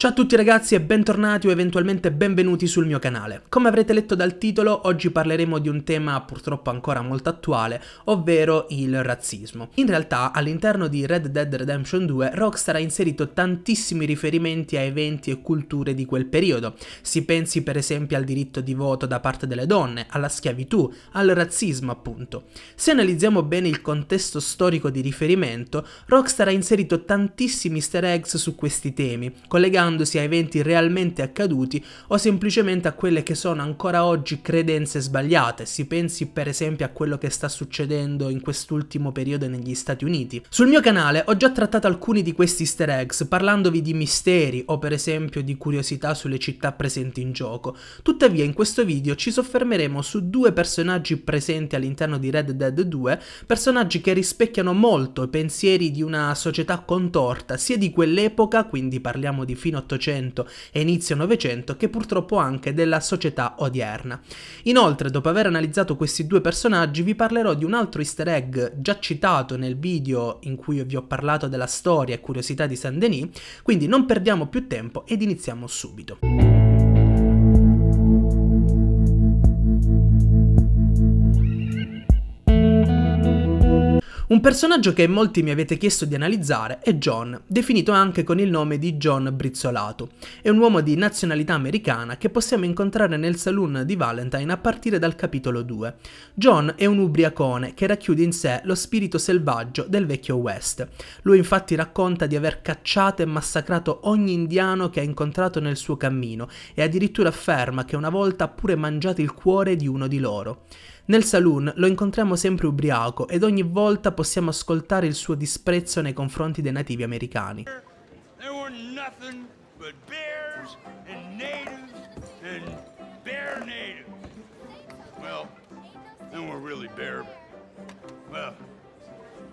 Ciao a tutti ragazzi e bentornati o eventualmente benvenuti sul mio canale. Come avrete letto dal titolo, oggi parleremo di un tema purtroppo ancora molto attuale, ovvero il razzismo. In realtà, all'interno di Red Dead Redemption 2, Rockstar ha inserito tantissimi riferimenti a eventi e culture di quel periodo. Si pensi per esempio al diritto di voto da parte delle donne, alla schiavitù, al razzismo appunto. Se analizziamo bene il contesto storico di riferimento, Rockstar ha inserito tantissimi easter eggs su questi temi, collegando limitandosi a eventi realmente accaduti o semplicemente a quelle che sono ancora oggi credenze sbagliate, si pensi per esempio a quello che sta succedendo in quest'ultimo periodo negli Stati Uniti. Sul mio canale ho già trattato alcuni di questi easter eggs parlandovi di misteri o per esempio di curiosità sulle città presenti in gioco, tuttavia in questo video ci soffermeremo su due personaggi presenti all'interno di Red Dead 2, personaggi che rispecchiano molto i pensieri di una società contorta sia di quell'epoca, quindi parliamo di fino Ottocento e inizio 900 che purtroppo anche della società odierna. Inoltre, dopo aver analizzato questi due personaggi, vi parlerò di un altro easter egg già citato nel video in cui vi ho parlato della storia e curiosità di Saint-Denis, quindi non perdiamo più tempo ed iniziamo subito. Un personaggio che molti mi avete chiesto di analizzare è John, definito anche con il nome di John Brizzolato. È un uomo di nazionalità americana che possiamo incontrare nel saloon di Valentine a partire dal capitolo 2. John è un ubriacone che racchiude in sé lo spirito selvaggio del vecchio West. Lui infatti racconta di aver cacciato e massacrato ogni indiano che ha incontrato nel suo cammino e addirittura afferma che una volta ha pure mangiato il cuore di uno di loro. Nel saloon lo incontriamo sempre ubriaco ed ogni volta possiamo ascoltare il suo disprezzo nei confronti dei nativi americani.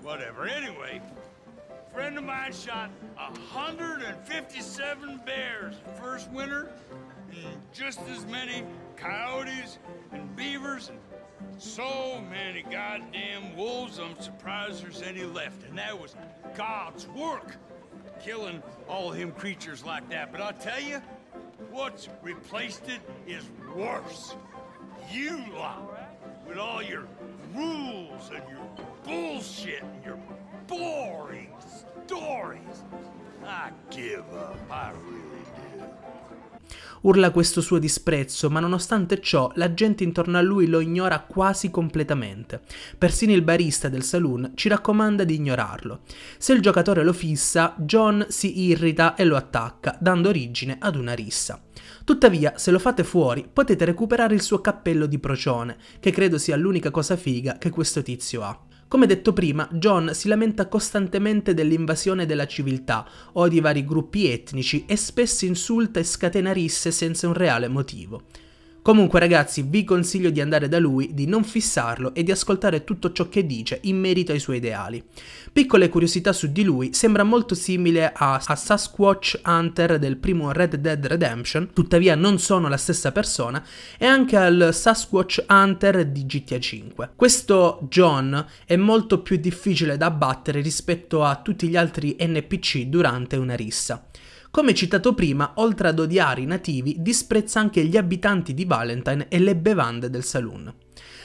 whatever. Anyway, friend of mine shot 157 bears first winter, and just as many coyotes and beavers and So many goddamn wolves, I'm surprised there's any left. And that was God's work, killing all him creatures like that. But i tell you, what's replaced it is worse. You lot, with all your rules and your bullshit and your boring stories. I give up, I really urla questo suo disprezzo, ma nonostante ciò la gente intorno a lui lo ignora quasi completamente. Persino il barista del saloon ci raccomanda di ignorarlo. Se il giocatore lo fissa, John si irrita e lo attacca, dando origine ad una rissa. Tuttavia, se lo fate fuori, potete recuperare il suo cappello di procione, che credo sia l'unica cosa figa che questo tizio ha. Come detto prima, John si lamenta costantemente dell'invasione della civiltà, odia i vari gruppi etnici e spesso insulta e scatena risse senza un reale motivo. Comunque ragazzi vi consiglio di andare da lui, di non fissarlo e di ascoltare tutto ciò che dice in merito ai suoi ideali. Piccole curiosità su di lui, sembra molto simile a, a Sasquatch Hunter del primo Red Dead Redemption, tuttavia non sono la stessa persona, e anche al Sasquatch Hunter di GTA V. Questo John è molto più difficile da abbattere rispetto a tutti gli altri NPC durante una rissa. Come citato prima, oltre ad odiare i nativi, disprezza anche gli abitanti di Valentine e le bevande del saloon.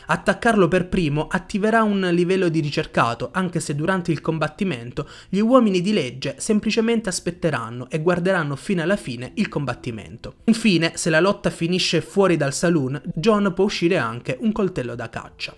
Attaccarlo per primo attiverà un livello di ricercato, anche se durante il combattimento gli uomini di legge semplicemente aspetteranno e guarderanno fino alla fine il combattimento. Infine, se la lotta finisce fuori dal saloon, John può uscire anche un coltello da caccia.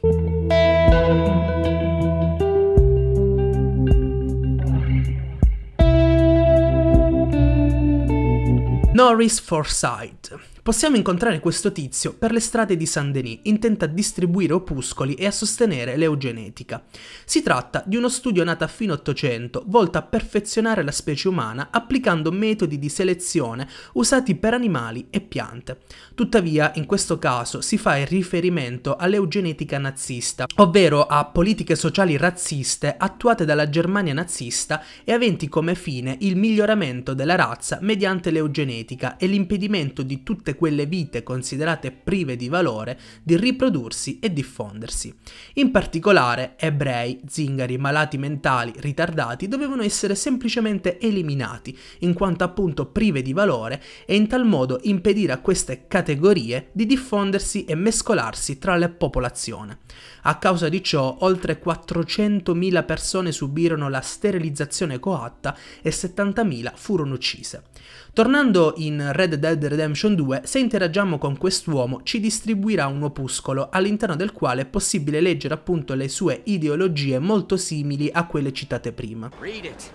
Norris foresight. possiamo incontrare questo tizio per le strade di Saint-Denis, intenta a distribuire opuscoli e a sostenere l'eugenetica. Si tratta di uno studio nato a fine 800, volto a perfezionare la specie umana applicando metodi di selezione usati per animali e piante. Tuttavia, in questo caso si fa il riferimento all'eugenetica nazista, ovvero a politiche sociali razziste attuate dalla Germania nazista e aventi come fine il miglioramento della razza mediante l'eugenetica e l'impedimento di tutte permette quelle vite considerate prive di valore di riprodursi e diffondersi. In particolare, ebrei, zingari, malati mentali, ritardati dovevano essere semplicemente eliminati, in quanto appunto prive di valore, e in tal modo impedire a queste categorie di diffondersi e mescolarsi tra la popolazione. A causa di ciò, oltre 400.000 persone subirono la sterilizzazione coatta e 70.000 furono uccise. Tornando in Red Dead Redemption 2, se interagiamo con quest'uomo ci distribuirà un opuscolo all'interno del quale è possibile leggere appunto le sue ideologie molto simili a quelle citate prima. Read it.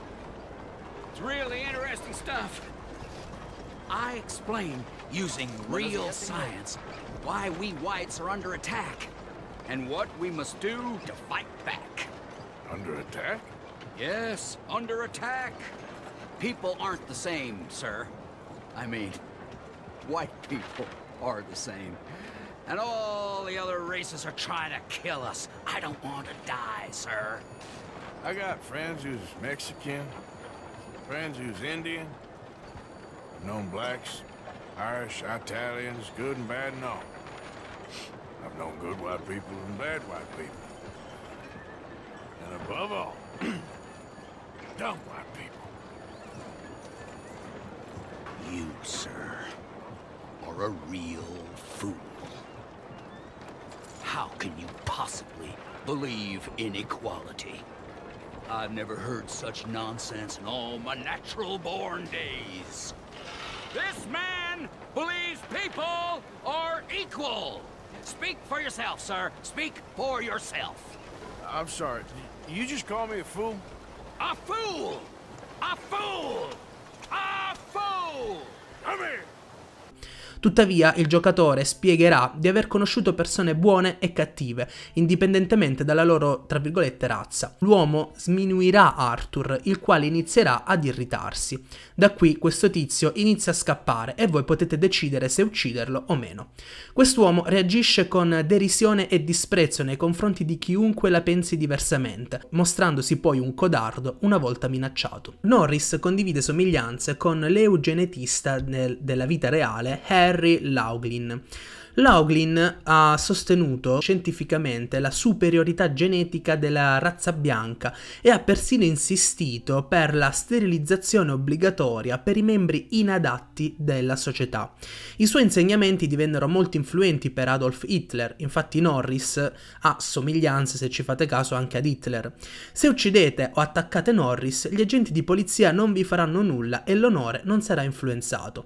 It's really interesting stuff. I explain using real science why we whites are under attack. and what we must do to fight back. Under attack? Yes, under attack. People aren't the same, sir. I mean, white people are the same. And all the other races are trying to kill us. I don't want to die, sir. I got friends who's Mexican, friends who's Indian. known blacks, Irish, Italians, good and bad and all. I've known good white people and bad white people. And above all, dumb white people. You, sir, are a real fool. How can you possibly believe in equality? I've never heard such nonsense in all my natural-born days. This man believes people are equal. Speak for yourself, sir. Speak for yourself. I'm sorry. You just call me a fool? A fool! A fool! A fool! Come here! Tuttavia il giocatore spiegherà di aver conosciuto persone buone e cattive, indipendentemente dalla loro, tra virgolette, razza. L'uomo sminuirà Arthur, il quale inizierà ad irritarsi. Da qui questo tizio inizia a scappare e voi potete decidere se ucciderlo o meno. Quest'uomo reagisce con derisione e disprezzo nei confronti di chiunque la pensi diversamente, mostrandosi poi un codardo una volta minacciato. Norris condivide somiglianze con l'eugenetista nel, della vita reale Harry Harry Lauglin. Lauglin ha sostenuto scientificamente la superiorità genetica della razza bianca e ha persino insistito per la sterilizzazione obbligatoria per i membri inadatti della società. I suoi insegnamenti divennero molto influenti per Adolf Hitler, infatti Norris ha somiglianze, se ci fate caso, anche ad Hitler. Se uccidete o attaccate Norris, gli agenti di polizia non vi faranno nulla e l'onore non sarà influenzato.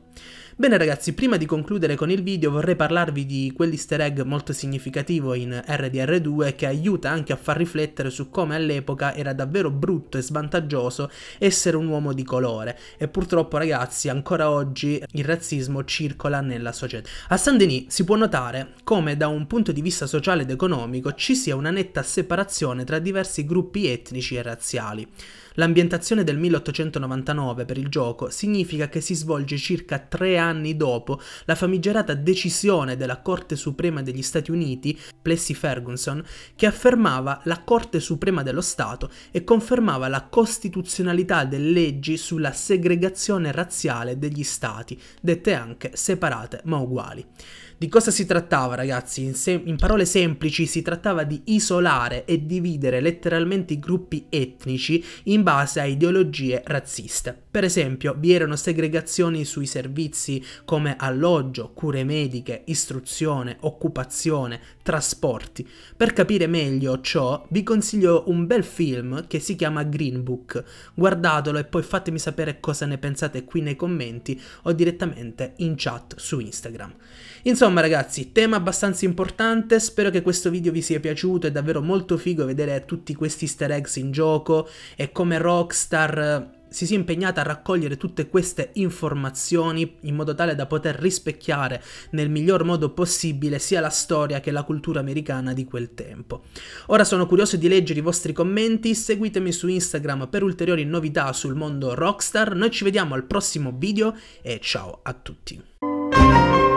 Bene ragazzi, prima di concludere con il video vorrei parlarvi ricordi di quell'easter egg molto significativo in RDR2 che aiuta anche a far riflettere su come all'epoca era davvero brutto e svantaggioso essere un uomo di colore e purtroppo ragazzi ancora oggi il razzismo circola nella società. A Saint-Denis si può notare come da un punto di vista sociale ed economico ci sia una netta separazione tra diversi gruppi etnici e razziali. L'ambientazione del 1899 per il gioco significa che si svolge circa tre anni dopo la famigerata decisione della Corte Suprema degli Stati Uniti, Plessy Ferguson, che affermava la Corte Suprema dello Stato e confermava la costituzionalità delle leggi sulla segregazione razziale degli Stati, dette anche separate ma uguali. Di cosa si trattava, ragazzi? In, sem- in parole semplici, si trattava di isolare e dividere letteralmente i gruppi etnici in base a ideologie razziste. Per esempio, vi erano segregazioni sui servizi come alloggio, cure mediche, istruzione, occupazione, trasporti. Per capire meglio ciò, vi consiglio un bel film che si chiama Green Book. Guardatelo e poi fatemi sapere cosa ne pensate qui nei commenti o direttamente in chat su Instagram. Insomma, Insomma ragazzi, tema abbastanza importante, spero che questo video vi sia piaciuto, è davvero molto figo vedere tutti questi easter eggs in gioco e come Rockstar eh, si sia impegnata a raccogliere tutte queste informazioni in modo tale da poter rispecchiare nel miglior modo possibile sia la storia che la cultura americana di quel tempo. Ora sono curioso di leggere i vostri commenti, seguitemi su Instagram per ulteriori novità sul mondo rockstar, noi ci vediamo al prossimo video e ciao a tutti.